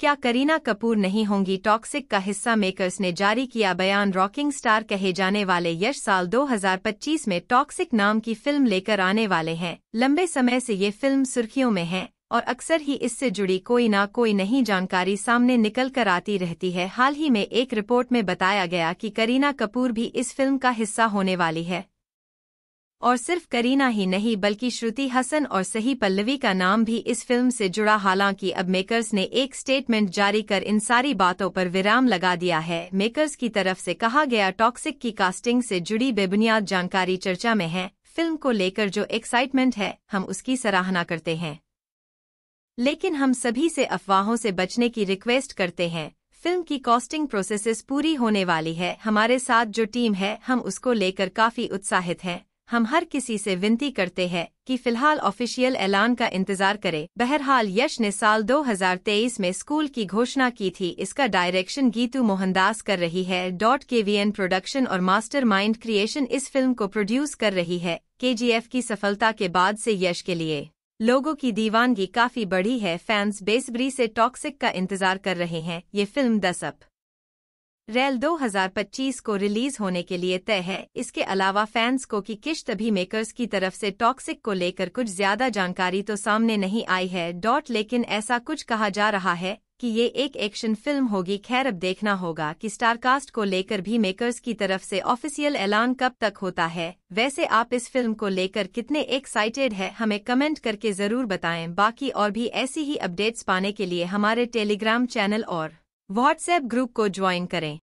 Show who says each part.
Speaker 1: क्या करीना कपूर नहीं होंगी टॉक्सिक का हिस्सा मेकर्स ने जारी किया बयान रॉकिंग स्टार कहे जाने वाले यश साल 2025 में टॉक्सिक नाम की फिल्म लेकर आने वाले हैं लंबे समय से ये फिल्म सुर्खियों में है और अक्सर ही इससे जुड़ी कोई ना कोई नहीं जानकारी सामने निकल कर आती रहती है हाल ही में एक रिपोर्ट में बताया गया कि करीना कपूर भी इस फिल्म का हिस्सा होने वाली है और सिर्फ करीना ही नहीं बल्कि श्रुति हसन और सही पल्लवी का नाम भी इस फिल्म से जुड़ा हालांकि अब मेकर्स ने एक स्टेटमेंट जारी कर इन सारी बातों पर विराम लगा दिया है मेकर्स की तरफ से कहा गया टॉक्सिक की कास्टिंग से जुड़ी बेबुनियाद जानकारी चर्चा में है फिल्म को लेकर जो एक्साइटमेंट है हम उसकी सराहना करते हैं लेकिन हम सभी से अफवाहों से बचने की रिक्वेस्ट करते हैं फिल्म की कॉस्टिंग प्रोसेसेस पूरी होने वाली है हमारे साथ जो टीम है हम उसको लेकर काफी उत्साहित हैं हम हर किसी से विनती करते हैं कि फिलहाल ऑफिशियल ऐलान का इंतजार करें। बहरहाल यश ने साल 2023 में स्कूल की घोषणा की थी इसका डायरेक्शन गीतू मोहनदास कर रही है dot K V N production और मास्टर माइंड क्रिएशन इस फिल्म को प्रोड्यूस कर रही है के की सफलता के बाद से यश के लिए लोगों की दीवानगी काफी बढ़ी है फैंस बेसब्री से टॉक्सिक का इंतजार कर रहे हैं ये फिल्म दसअप रेल 2025 को रिलीज होने के लिए तय है इसके अलावा फैंस को की किश्त अभी मेकर्स की तरफ से टॉक्सिक को लेकर कुछ ज्यादा जानकारी तो सामने नहीं आई है डॉट लेकिन ऐसा कुछ कहा जा रहा है कि ये एक एक्शन फिल्म होगी खैर अब देखना होगा कि स्टारकास्ट को लेकर भी मेकर्स की तरफ से ऑफिशियल ऐलान कब तक होता है वैसे आप इस फिल्म को लेकर कितने एक्साइटेड है हमें कमेंट करके जरूर बताएं बाकी और भी ऐसी ही अपडेट्स पाने के लिए हमारे टेलीग्राम चैनल और व्हाट्सएप ग्रुप को ज्वाइन करें